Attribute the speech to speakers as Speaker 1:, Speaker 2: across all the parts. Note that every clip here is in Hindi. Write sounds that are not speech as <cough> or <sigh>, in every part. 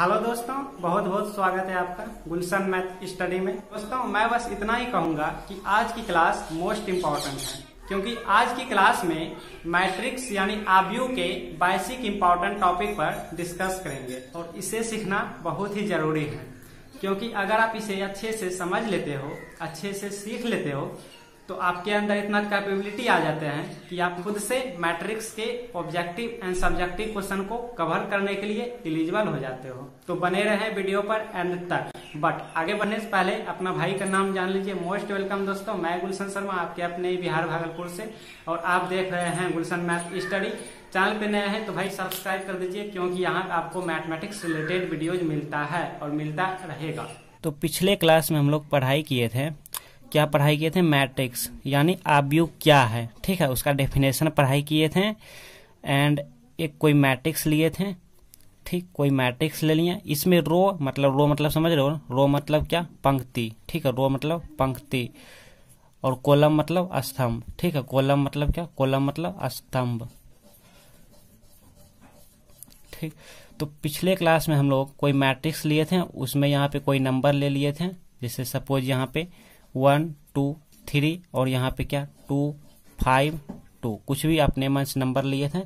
Speaker 1: हेलो दोस्तों बहुत बहुत स्वागत है आपका गुलशन मैथ स्टडी में दोस्तों मैं बस इतना ही कहूंगा कि आज की क्लास मोस्ट इम्पोर्टेंट है क्योंकि आज की क्लास में मैट्रिक्स यानी आबयू के बाइसिक इम्पोर्टेंट टॉपिक पर डिस्कस करेंगे और इसे सीखना बहुत ही जरूरी है क्योंकि अगर आप इसे अच्छे से समझ लेते हो अच्छे से सीख लेते हो तो आपके अंदर इतना कैपेबिलिटी आ जाते हैं कि आप खुद से मैट्रिक्स के ऑब्जेक्टिव एंड सब्जेक्टिव क्वेश्चन को कवर करने के लिए एलिजिबल हो जाते हो तो बने रहे वीडियो पर एंड तक बट आगे बढ़ने से पहले अपना भाई का नाम जान लीजिए मोस्ट वेलकम दोस्तों मैं गुलशन शर्मा आपके अपने बिहार भागलपुर से और आप देख रहे हैं गुलशन मैथ स्टडी चैनल पे नए हैं तो भाई सब्सक्राइब कर दीजिए क्योंकि यहाँ आपको मैथमेटिक्स रिलेटेड वीडियोज मिलता है और मिलता रहेगा तो पिछले क्लास में हम लोग पढ़ाई किए थे क्या पढ़ाई किए थे मैट्रिक्स यानी आव्यूह क्या है ठीक है उसका डेफिनेशन पढ़ाई किए थे एंड एक कोई मैट्रिक्स लिए थे ठीक कोई मैट्रिक्स ले लिया इसमें रो मतलब रो मतलब समझ रहे हो रो मतलब क्या पंक्ति ठीक है रो मतलब पंक्ति और कोलम मतलब स्तंभ ठीक है कोलम मतलब क्या कोलम मतलब स्तंभ ठीक तो पिछले क्लास में हम लोग कोई मैट्रिक्स लिए थे उसमें यहाँ पे कोई नंबर ले लिए थे जैसे सपोज यहाँ पे वन टू थ्री और यहाँ पे क्या टू फाइव टू कुछ भी आपने मंच नंबर लिए थे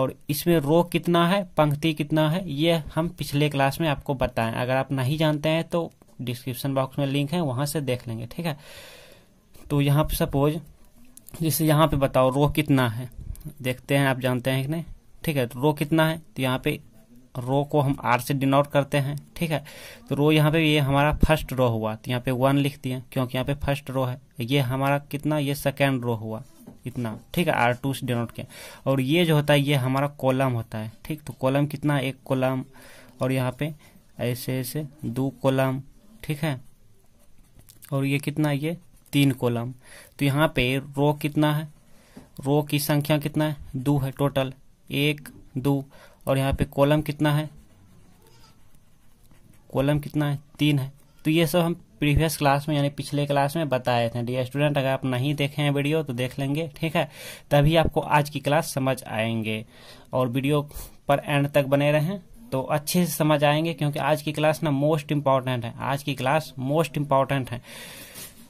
Speaker 1: और इसमें रो कितना है पंक्ति कितना है ये हम पिछले क्लास में आपको बताएं अगर आप नहीं जानते हैं तो डिस्क्रिप्शन बॉक्स में लिंक है वहां से देख लेंगे ठीक है तो यहाँ पे सपोज जैसे यहाँ पे बताओ रो कितना है देखते हैं आप जानते हैं कि नहीं ठीक है तो रो कितना है तो यहाँ पे रो को हम आर से डिनोट करते हैं ठीक है तो रो यहाँ पे ये हमारा फर्स्ट रो हुआ तो यहाँ पे वन लिख दिया क्योंकि यहाँ पे फर्स्ट रो है ये हमारा कितना ये सेकेंड रो हुआ इतना ठीक है आर टू से डिनोट किया और ये जो होता है ये हमारा कॉलम होता है ठीक तो कॉलम कितना एक कॉलम और यहाँ पे ऐसे ऐसे दो कॉलम ठीक है और ये कितना ये तीन कॉलम तो यहाँ पे रो कितना है रो की संख्या कितना है दो है टोटल एक दो और यहाँ पे कॉलम कितना है कॉलम कितना है तीन है तो ये सब हम प्रीवियस क्लास में यानी पिछले क्लास में बताए थे डी स्टूडेंट अगर आप नहीं देखे हैं वीडियो तो देख लेंगे ठीक है तभी आपको आज की क्लास समझ आएंगे और वीडियो पर एंड तक बने रहें तो अच्छे से समझ आएंगे क्योंकि आज की क्लास ना मोस्ट इम्पॉर्टेंट है आज की क्लास मोस्ट इम्पॉर्टेंट है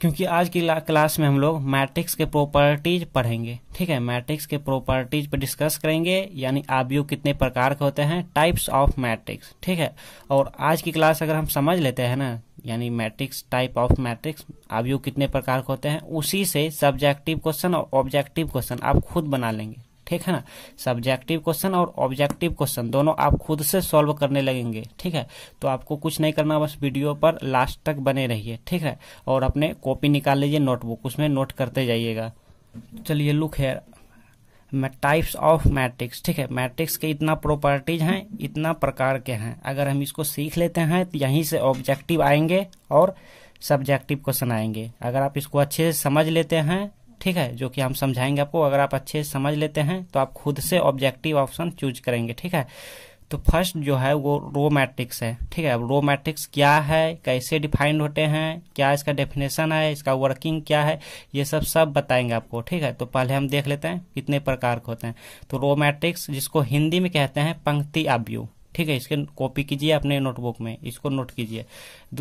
Speaker 1: क्योंकि आज की क्लास में हम लोग मैट्रिक्स के प्रॉपर्टीज पढ़ेंगे ठीक है मैट्रिक्स के प्रॉपर्टीज पर डिस्कस करेंगे यानी आबयू कितने प्रकार के होते हैं टाइप्स ऑफ मैट्रिक्स ठीक है और आज की क्लास अगर हम समझ लेते हैं ना यानी मैट्रिक्स टाइप ऑफ मैट्रिक्स आबयू कितने प्रकार के होते हैं उसी से सब्जेक्टिव क्वेश्चन और ऑब्जेक्टिव क्वेश्चन आप खुद बना लेंगे ठीक है ना सब्जेक्टिव क्वेश्चन और ऑब्जेक्टिव क्वेश्चन दोनों आप खुद से सॉल्व करने लगेंगे ठीक है तो आपको कुछ नहीं करना बस वीडियो पर लास्ट तक बने रहिए ठीक है और अपने कॉपी निकाल लीजिए नोटबुक उसमें नोट करते जाइएगा चलिए लुक है टाइप्स ऑफ मैट्रिक्स ठीक है मैट्रिक्स के इतना प्रॉपर्टीज हैं इतना प्रकार के हैं अगर हम इसको सीख लेते हैं तो यहीं से ऑब्जेक्टिव आएंगे और सब्जेक्टिव क्वेश्चन आएंगे अगर आप इसको अच्छे से समझ लेते हैं ठीक है जो कि हम समझाएंगे आपको अगर आप अच्छे से समझ लेते हैं तो आप खुद से ऑब्जेक्टिव ऑप्शन चूज करेंगे ठीक है तो फर्स्ट जो है वो रो मैट्रिक्स है ठीक है अब रो मैट्रिक्स क्या है कैसे डिफाइंड होते हैं क्या इसका डेफिनेशन है इसका वर्किंग क्या है ये सब सब बताएंगे आपको ठीक है तो पहले हम देख लेते हैं कितने प्रकार के होते हैं तो रो मैट्रिक्स जिसको हिंदी में कहते हैं पंक्ति आव्यू ठीक है इसके कॉपी कीजिए अपने नोटबुक में इसको नोट कीजिए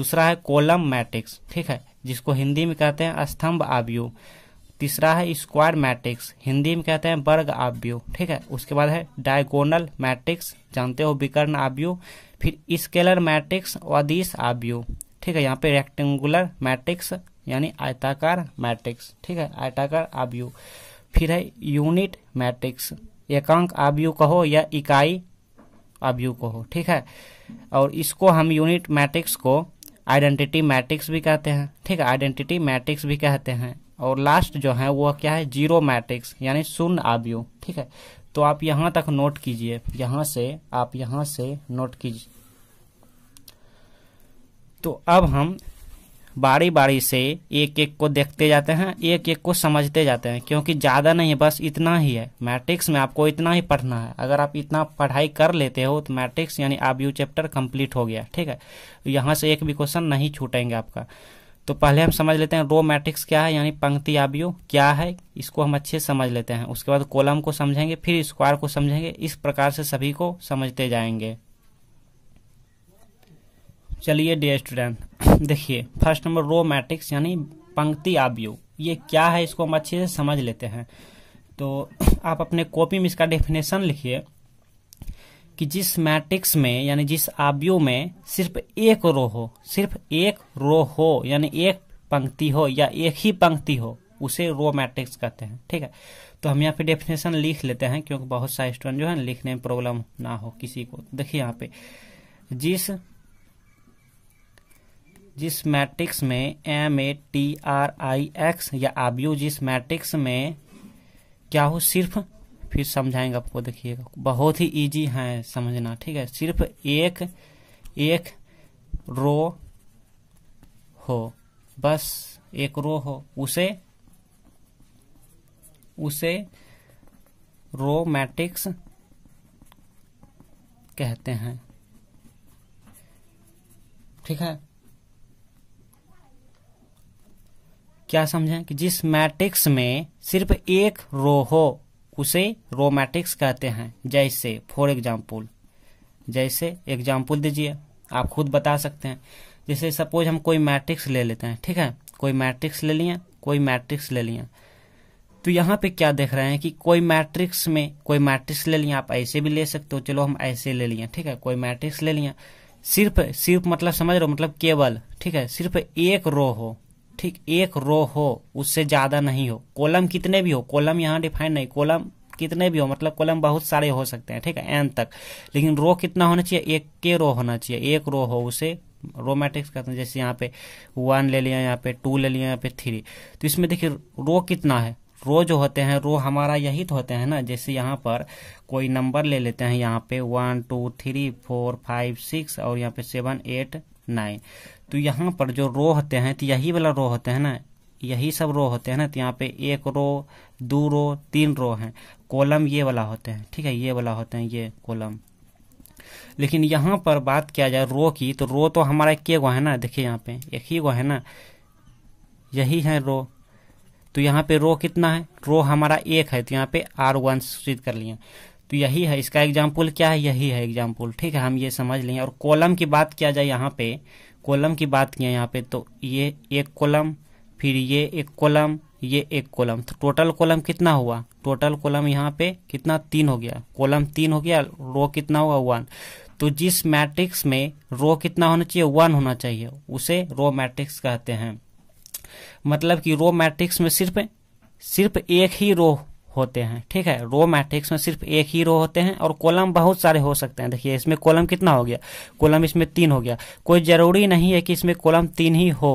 Speaker 1: दूसरा है कोलम मैट्रिक्स ठीक है जिसको हिंदी में कहते हैं स्तंभ आव्यू तीसरा है स्क्वायर मैट्रिक्स हिंदी में कहते हैं वर्ग आव्यू ठीक है उसके बाद है डायगोनल मैट्रिक्स जानते हो विकर्ण आव्यूह फिर स्केलर मैट्रिक्स और दिश आव्यूह ठीक है यहाँ पे रेक्टेंगुलर मैट्रिक्स यानी आयताकार मैट्रिक्स ठीक है आयताकार आव्यू फिर है यूनिट मैट्रिक्स एकांक आव्यूह कहो या इकाई आव्यूह कहो ठीक है और इसको हम यूनिट मैट्रिक्स को आइडेंटिटी मैट्रिक्स भी कहते हैं ठीक है आइडेंटिटी मैट्रिक्स भी कहते हैं और लास्ट जो है वो क्या है जीरो मैट्रिक्स यानी शून्य आवयु ठीक है तो आप यहां तक नोट कीजिए यहां से आप यहां से नोट कीजिए तो अब हम बारी बारी से एक एक को देखते जाते हैं एक एक को समझते जाते हैं क्योंकि ज़्यादा नहीं है बस इतना ही है मैट्रिक्स में आपको इतना ही पढ़ना है अगर आप इतना पढ़ाई कर लेते हो तो मैट्रिक्स यानी यू चैप्टर कंप्लीट हो गया ठीक है यहां से एक भी क्वेश्चन नहीं छूटेंगे आपका तो पहले हम समझ लेते हैं रो मैट्रिक्स क्या है यानी पंक्ति आबियो क्या है इसको हम अच्छे समझ लेते हैं उसके बाद कॉलम को समझेंगे फिर स्क्वायर को समझेंगे इस प्रकार से सभी को समझते जाएंगे चलिए डे स्टूडेंट <coughs> देखिए फर्स्ट नंबर रो मैट्रिक्स यानी पंक्ति आबियो ये क्या है इसको हम अच्छे से समझ लेते हैं तो <coughs> आप अपने कॉपी में इसका डेफिनेशन लिखिए कि जिस मैट्रिक्स में यानी जिस आव्यूह में सिर्फ एक रो हो सिर्फ एक रो हो यानी एक पंक्ति हो या एक ही पंक्ति हो उसे रो मैट्रिक्स कहते हैं ठीक है तो हम यहाँ पे डेफिनेशन लिख लेते हैं क्योंकि बहुत सारे स्टूडेंट जो है लिखने में प्रॉब्लम ना हो किसी को देखिए यहाँ पे जिस जिस मैट्रिक्स में M A T R I X या आबियो जिस मैट्रिक्स में क्या हो सिर्फ फिर समझाएंगे आपको देखिएगा बहुत ही इजी है समझना ठीक है सिर्फ एक एक रो हो बस एक रो हो उसे उसे रो मैट्रिक्स कहते हैं ठीक है क्या समझें कि जिस मैट्रिक्स में सिर्फ एक रो हो उसे रोमैटिक्स कहते हैं जैसे फॉर एग्जाम्पल जैसे एग्जाम्पल दीजिए आप खुद बता सकते हैं जैसे सपोज हम कोई मैट्रिक्स ले लेते हैं ठीक है कोई मैट्रिक्स ले लिया कोई मैट्रिक्स ले लिया तो यहाँ पे क्या देख रहे हैं कि कोई मैट्रिक्स में कोई मैट्रिक्स ले लिया आप ऐसे भी ले सकते हो चलो हम ऐसे ले लिया ठीक है कोई मैट्रिक्स ले लिया सिर्फ सिर्फ मतलब समझ रहे हो मतलब केवल ठीक है सिर्फ एक रो हो ठीक एक रो हो उससे ज्यादा नहीं हो कॉलम कितने भी हो कॉलम यहाँ डिफाइन नहीं कॉलम कितने भी हो मतलब कॉलम बहुत सारे हो सकते हैं ठीक है एन तक लेकिन रो कितना होना चाहिए एक के रो होना चाहिए एक रो हो उसे रो मैट्रिक्स कहते हैं जैसे यहाँ पे वन ले लिया यहाँ पे टू ले लिया यहाँ पे थ्री तो इसमें देखिए रो कितना है रो जो होते हैं रो हमारा यही तो होते हैं ना जैसे यहाँ पर कोई नंबर ले लेते हैं यहाँ पे one two three four five six और यहाँ पे सेवन एट नाइन तो यहाँ पर जो रो होते हैं तो यही वाला रो होते हैं ना यही सब रो होते हैं ना तो यहाँ पे एक रो दो रो तीन रो हैं कॉलम ये वाला होते हैं ठीक है ये वाला होते हैं ये कॉलम लेकिन यहाँ पर बात किया जाए रो की तो रो तो हमारा एक गो है ना देखिए यहाँ पे एक ही गो है ना यही है रो तो यहाँ पे रो कितना है रो हमारा एक है तो यहाँ पे आर वन सूचित कर लिए तो यही है इसका एग्जाम्पल क्या है यही है एग्जाम्पल ठीक है हम ये समझ लें और कॉलम की बात किया जाए यहाँ पे कॉलम की बात किया यहाँ पे तो ये एक कॉलम फिर ये एक कॉलम ये एक कॉलम तो टोटल कॉलम कितना हुआ टोटल कॉलम यहाँ पे कितना तीन हो गया कॉलम तीन हो गया रो कितना हुआ वन तो जिस मैट्रिक्स में रो कितना होना चाहिए वन होना चाहिए उसे रो मैट्रिक्स कहते हैं मतलब कि रो मैट्रिक्स में सिर्फ सिर्फ एक ही रो होते हैं ठीक है रो मैट्रिक्स में सिर्फ एक ही रो होते हैं और कॉलम बहुत सारे हो सकते हैं देखिए इसमें कॉलम कितना हो गया कॉलम इसमें तीन हो गया कोई जरूरी नहीं है कि इसमें कॉलम तीन ही हो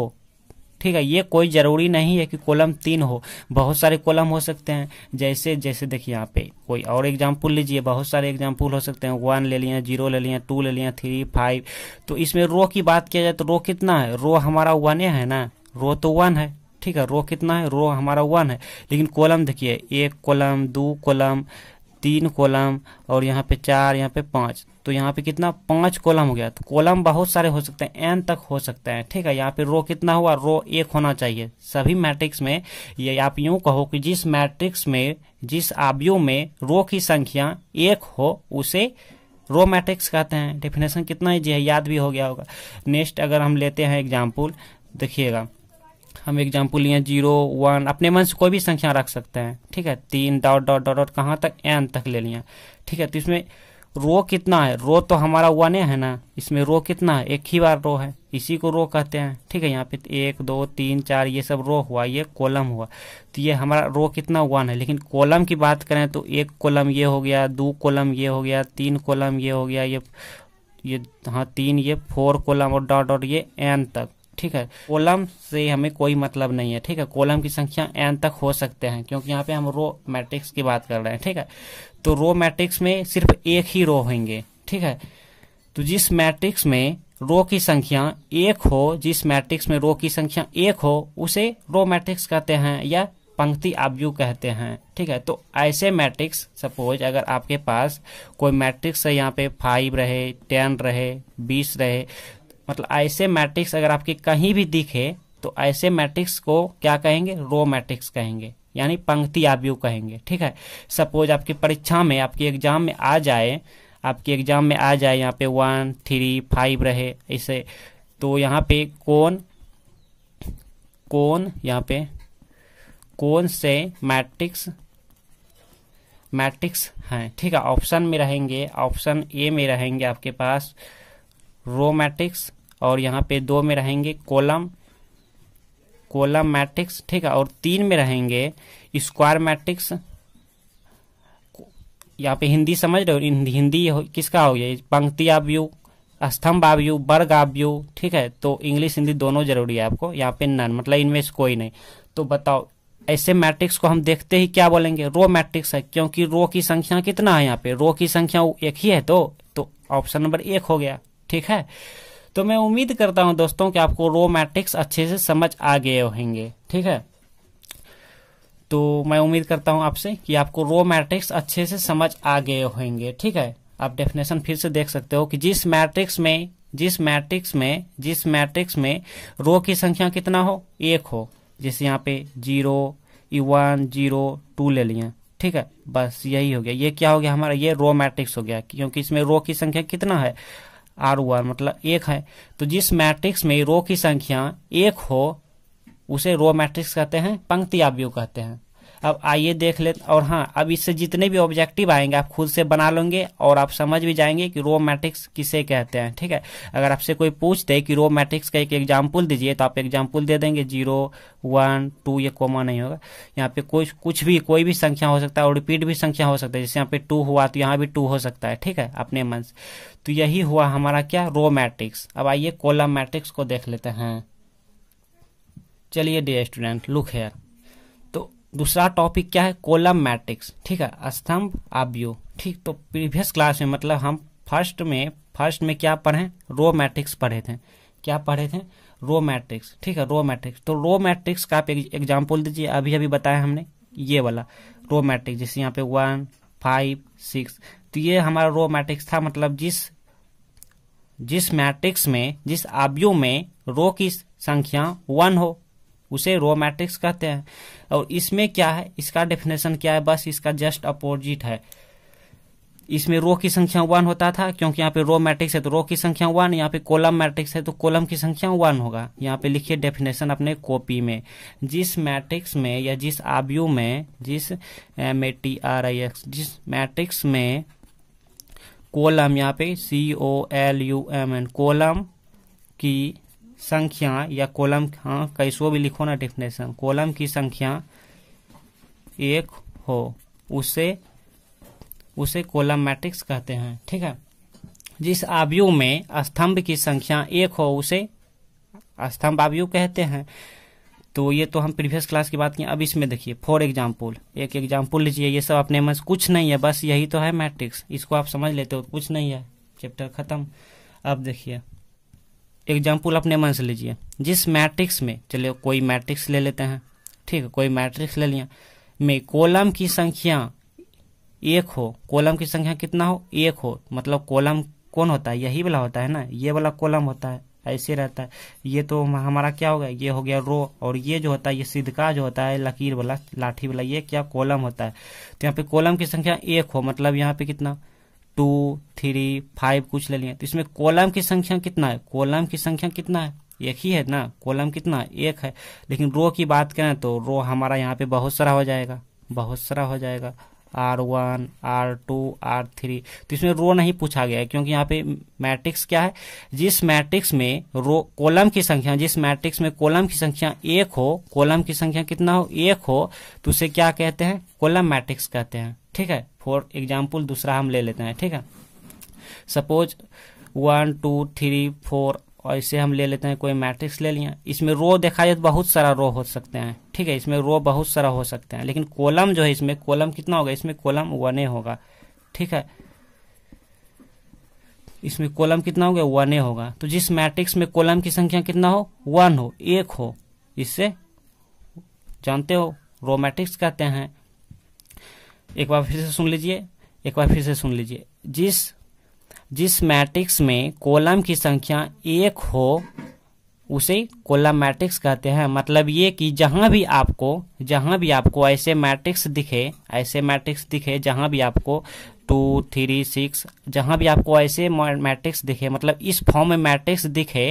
Speaker 1: ठीक है ये कोई जरूरी नहीं है कि कॉलम तीन हो बहुत सारे कॉलम हो सकते हैं जैसे जैसे देखिए यहाँ पे कोई और एग्जाम्पल लीजिए बहुत सारे एग्जाम्पल हो सकते हैं वन ले लिया जीरो ले लिया टू ले लिया थ्री फाइव तो इसमें रो की बात किया जाए तो रो कितना है रो हमारा वन है ना रो तो वन है ठीक है रो कितना है रो हमारा वन है लेकिन कॉलम देखिए एक कॉलम दो कॉलम तीन कॉलम और यहाँ पे चार यहाँ पे पाँच तो यहाँ पे कितना पाँच कॉलम हो गया तो कॉलम बहुत सारे हो सकते हैं एन तक हो सकते हैं ठीक है यहाँ पे रो कितना हुआ रो एक होना चाहिए सभी मैट्रिक्स में ये आप यूं कहो कि जिस मैट्रिक्स में जिस आव्यूह में रो की संख्या एक हो उसे रो मैट्रिक्स कहते हैं डेफिनेशन कितना जी है याद भी हो गया होगा नेक्स्ट अगर हम लेते हैं एग्जाम्पल देखिएगा हम एग्जाम्पल लिए जीरो वन अपने मन से कोई भी संख्या रख सकते हैं ठीक है तीन डॉट डॉट डॉट डॉट कहाँ तक एन तक ले लिया ठीक है तो इसमें रो कितना है रो तो हमारा वन है ना इसमें रो कितना है एक ही बार रो है इसी को रो कहते हैं ठीक है यहाँ पे एक दो तीन चार ये सब रो हुआ ये कॉलम हुआ तो ये हमारा रो कितना वन है लेकिन कॉलम की बात करें तो एक कॉलम ये हो गया दो कॉलम ये हो गया तीन कॉलम ये हो गया ये ये हाँ तीन ये फोर कॉलम और डॉट डॉट ये एन तक ठीक है कॉलम से हमें कोई मतलब नहीं है ठीक है कॉलम की संख्या एन तक हो सकते हैं क्योंकि यहाँ पे हम रो मैट्रिक्स की बात कर रहे हैं ठीक है तो रो मैट्रिक्स में सिर्फ एक ही रो होंगे ठीक है तो जिस मैट्रिक्स में रो की संख्या एक हो जिस मैट्रिक्स में रो की संख्या एक हो उसे रो मैट्रिक्स कहते हैं या पंक्ति आव्यू कहते हैं ठीक है तो ऐसे मैट्रिक्स सपोज अगर आपके पास कोई मैट्रिक्स है यहाँ पे फाइव रहे टेन रहे बीस रहे मतलब ऐसे मैट्रिक्स अगर आपके कहीं भी दिखे तो ऐसे मैट्रिक्स को क्या कहेंगे रो मैट्रिक्स कहेंगे यानी पंक्ति आव्यू कहेंगे ठीक है सपोज आपकी परीक्षा में आपके एग्जाम में आ जाए आपके एग्जाम में आ जाए यहाँ पे वन थ्री फाइव रहे ऐसे तो यहाँ पे कौन कौन यहाँ पे कौन से मैट्रिक्स मैट्रिक्स हैं ठीक है ऑप्शन में रहेंगे ऑप्शन ए में रहेंगे आपके पास रो मैट्रिक्स और यहाँ पे दो में रहेंगे कॉलम कॉलम मैट्रिक्स ठीक है और तीन में रहेंगे स्क्वायर मैट्रिक्स यहाँ पे हिंदी समझ रहे हो हिंदी किसका हो गया पंक्ति आव्यू स्तंभ आव्यू वर्ग आव्यू ठीक है तो इंग्लिश हिंदी दोनों जरूरी है आपको यहाँ पे नन मतलब इनमें से कोई नहीं तो बताओ ऐसे मैट्रिक्स को हम देखते ही क्या बोलेंगे रो मैट्रिक्स है क्योंकि रो की संख्या कितना है यहाँ पे रो की संख्या एक ही है तो तो ऑप्शन नंबर एक हो गया ठीक है तो मैं उम्मीद करता हूं दोस्तों कि आपको रो मैट्रिक्स अच्छे से समझ आ गए होंगे ठीक है तो मैं उम्मीद करता हूं आपसे कि आपको रो मैट्रिक्स अच्छे से समझ आ गए होंगे ठीक है आप डेफिनेशन फिर से देख सकते हो कि जिस मैट्रिक्स में जिस मैट्रिक्स में जिस मैट्रिक्स में रो की संख्या कितना हो एक हो जैसे यहाँ पे जीरो वन जीरो टू ले लिया ठीक है बस यही हो गया ये क्या हो गया हमारा ये रो मैट्रिक्स हो गया क्योंकि इसमें रो की संख्या कितना है आर ओ आर मतलब एक है तो जिस मैट्रिक्स में रो की संख्या एक हो उसे रो मैट्रिक्स कहते हैं पंक्ति आव्यू कहते हैं अब आइए देख ले और हाँ अब इससे जितने भी ऑब्जेक्टिव आएंगे आप खुद से बना लोगे और आप समझ भी जाएंगे कि रो मैट्रिक्स किसे कहते हैं ठीक है अगर आपसे कोई पूछ दे कि रो मैट्रिक्स का एक एग्जाम्पल दीजिए तो आप एग्जाम्पल दे देंगे जीरो वन टू ये कोमा नहीं होगा यहाँ पे कोई कुछ भी कोई भी संख्या हो सकता है और रिपीट भी संख्या हो सकता है जैसे यहाँ पे टू हुआ तो यहाँ भी टू हो सकता है ठीक है अपने मन से तो यही हुआ हमारा क्या रो मैट्रिक्स अब आइए कोलम मैट्रिक्स को देख लेते हैं चलिए डे स्टूडेंट लुक हेयर दूसरा टॉपिक क्या है कोलम मैट्रिक्स ठीक है स्तंभ आव्यूह ठीक तो प्रीवियस क्लास में मतलब हम फर्स्ट में फर्स्ट में क्या पढ़े रो मैट्रिक्स पढ़े थे क्या पढ़े थे रो मैट्रिक्स ठीक है रो मैट्रिक्स तो रो मैट्रिक्स का आप एग्जाम्पल दीजिए अभी अभी बताया हमने ये वाला रो मैट्रिक्स जैसे यहाँ पे वन फाइव सिक्स तो ये हमारा रो मैट्रिक्स था मतलब जिस जिस मैट्रिक्स में जिस आव्यू में रो की संख्या वन हो उसे रो मैट्रिक्स कहते हैं और इसमें क्या है इसका डेफिनेशन क्या है बस इसका जस्ट अपोजिट है इसमें रो की संख्या वन होता था क्योंकि यहाँ पे रो मैट्रिक्स है तो रो की संख्या वन यहाँ पे कॉलम मैट्रिक्स है तो कॉलम की संख्या वन होगा यहाँ पे लिखिए डेफिनेशन अपने कॉपी में जिस मैट्रिक्स में या जिस आबयू में जिस M A T R I X जिस मैट्रिक्स में कॉलम यहाँ पे C O L U M N column की संख्या या कॉलम हाँ कैसो भी लिखो ना डेफिनेशन कॉलम की संख्या एक हो उसे उसे कॉलम मैट्रिक्स कहते हैं ठीक है जिस आवयु में स्तंभ की संख्या एक हो उसे स्तंभ आवयु कहते हैं तो ये तो हम प्रीवियस क्लास की बात की अब इसमें देखिए फॉर एग्जाम्पल एक एग्जाम्पल लीजिए ये सब अपने में कुछ नहीं है बस यही तो है मैट्रिक्स इसको आप समझ लेते हो कुछ नहीं है चैप्टर खत्म अब देखिए एग्जाम्पल अपने मन से लीजिए जिस मैट्रिक्स में चलिए कोई मैट्रिक्स ले लेते हैं ठीक है कोई मैट्रिक्स ले लिया में कॉलम की संख्या एक हो कॉलम की संख्या कितना हो एक हो मतलब कॉलम कौन होता है यही वाला होता है ना ये वाला कॉलम होता है ऐसे रहता है ये तो हमारा क्या हो गया ये हो गया रो और ये जो होता है ये सिद्धका जो होता है लकीर वाला लाठी वाला ये क्या कॉलम होता है तो यहाँ पे कॉलम की संख्या एक हो मतलब यहाँ पे कितना टू थ्री फाइव कुछ ले लिए तो इसमें कॉलम की संख्या कितना है कॉलम की संख्या कितना है एक ही है ना कॉलम कितना एक है लेकिन रो की बात करें तो रो हमारा यहाँ पे बहुत सारा हो जाएगा बहुत सारा हो जाएगा R one R two R three तो इसमें रो नहीं पूछा गया है क्योंकि यहाँ पे मैट्रिक्स क्या है जिस मैट्रिक्स में रो कॉलम की संख्या जिस मैट्रिक्स में कॉलम की संख्या एक हो कॉलम की संख्या कितना हो एक हो तो उसे क्या कहते हैं कॉलम मैट्रिक्स कहते हैं ठीक है फॉर एग्जाम्पल दूसरा हम ले लेते हैं ठीक है suppose one two three four और इसे हम ले लेते हैं कोई मैट्रिक्स ले लिया इसमें रो देखा जाए तो बहुत सारा रो हो सकते हैं ठीक है इसमें रो बहुत सारा हो सकते हैं लेकिन कॉलम जो है इसमें कॉलम कितना होगा इसमें कॉलम वन ए होगा ठीक है इसमें कॉलम कितना होगा वन ए होगा तो जिस मैट्रिक्स में कॉलम की संख्या कितना हो वन हो एक हो इससे जानते हो रो मैट्रिक्स कहते हैं एक बार फिर से सुन लीजिए एक बार फिर से सुन लीजिए जिस जिस मैट्रिक्स में कॉलम की संख्या एक हो उसे कोलम मैट्रिक्स कहते हैं मतलब ये कि जहाँ भी आपको जहाँ भी आपको ऐसे मैट्रिक्स दिखे ऐसे मैट्रिक्स दिखे जहाँ भी आपको टू थ्री सिक्स जहाँ भी आपको ऐसे मैट्रिक्स दिखे मतलब इस फॉर्म में मैट्रिक्स दिखे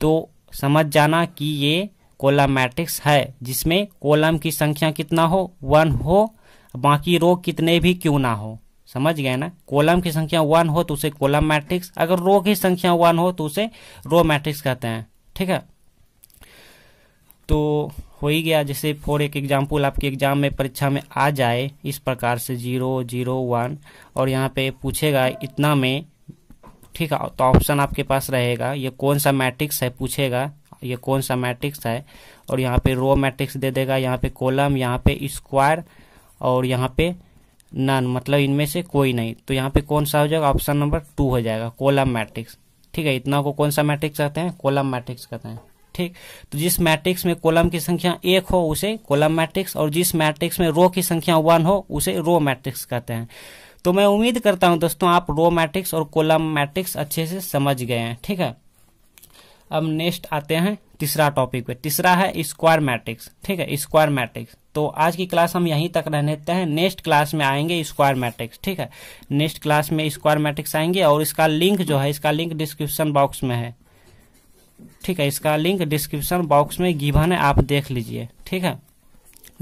Speaker 1: तो समझ जाना कि ये कोलम मैट्रिक्स है जिसमें कोलम की संख्या कितना हो वन हो बाकी रो कितने भी क्यों ना हो समझ गए ना कॉलम की संख्या वन हो तो उसे कॉलम मैट्रिक्स अगर रो की संख्या वन हो तो उसे रो मैट्रिक्स कहते हैं ठीक है तो हो ही गया जैसे फॉर एक एग्जाम्पल आपके एग्जाम में परीक्षा में आ जाए इस प्रकार से जीरो जीरो वन और यहाँ पे पूछेगा इतना में ठीक है तो ऑप्शन आपके पास रहेगा ये कौन सा मैट्रिक्स है पूछेगा ये कौन सा मैट्रिक्स है और यहाँ पे रो मैट्रिक्स दे देगा यहाँ पे कॉलम यहाँ पे स्क्वायर और यहाँ पे नन मतलब इनमें से कोई नहीं तो यहाँ पे कौन सा हो जाएगा ऑप्शन नंबर टू हो जाएगा कोलम मैट्रिक्स ठीक है इतना को कौन सा मैट्रिक्स कहते हैं कोलम मैट्रिक्स कहते हैं ठीक तो जिस मैट्रिक्स में कोलम की संख्या एक हो उसे कोलम मैट्रिक्स और जिस मैट्रिक्स में रो की संख्या वन हो उसे रो मैट्रिक्स कहते हैं तो मैं उम्मीद करता हूं दोस्तों आप रो मैट्रिक्स और कोलम मैट्रिक्स अच्छे से समझ गए हैं ठीक है अब नेक्स्ट आते हैं तीसरा टॉपिक पे तीसरा है स्क्वायर मैट्रिक्स ठीक है स्क्वायर मैट्रिक्स तो आज की क्लास हम यहीं तक रहने देते हैं नेक्स्ट क्लास में आएंगे स्क्वायर मैट्रिक्स ठीक है नेक्स्ट क्लास में स्क्वायर मैट्रिक्स आएंगे और इसका लिंक जो है इसका लिंक डिस्क्रिप्शन बॉक्स में है ठीक है इसका लिंक डिस्क्रिप्शन बॉक्स में गिवन है आप देख लीजिए ठीक है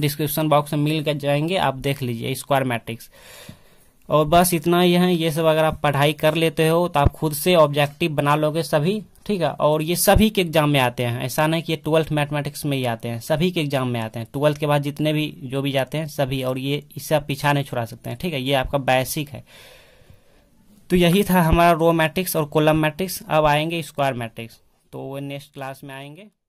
Speaker 1: डिस्क्रिप्शन बॉक्स में मिल जाएंगे आप देख लीजिए स्क्वायर मैट्रिक्स और बस इतना ही है ये सब अगर आप पढ़ाई कर लेते हो तो आप खुद से ऑब्जेक्टिव बना लोगे सभी ठीक है और ये सभी के एग्जाम में आते हैं ऐसा नहीं कि ये ट्वेल्थ मैथमेटिक्स में ही आते हैं सभी के एग्जाम में आते हैं ट्वेल्थ के बाद जितने भी जो भी जाते हैं सभी और ये इससे आप पीछा नहीं छुड़ा सकते हैं ठीक है ये आपका बेसिक है तो यही था हमारा रो मैट्रिक्स और कोलम मैट्रिक्स अब आएंगे स्क्वायर मैट्रिक्स तो नेक्स्ट क्लास में आएंगे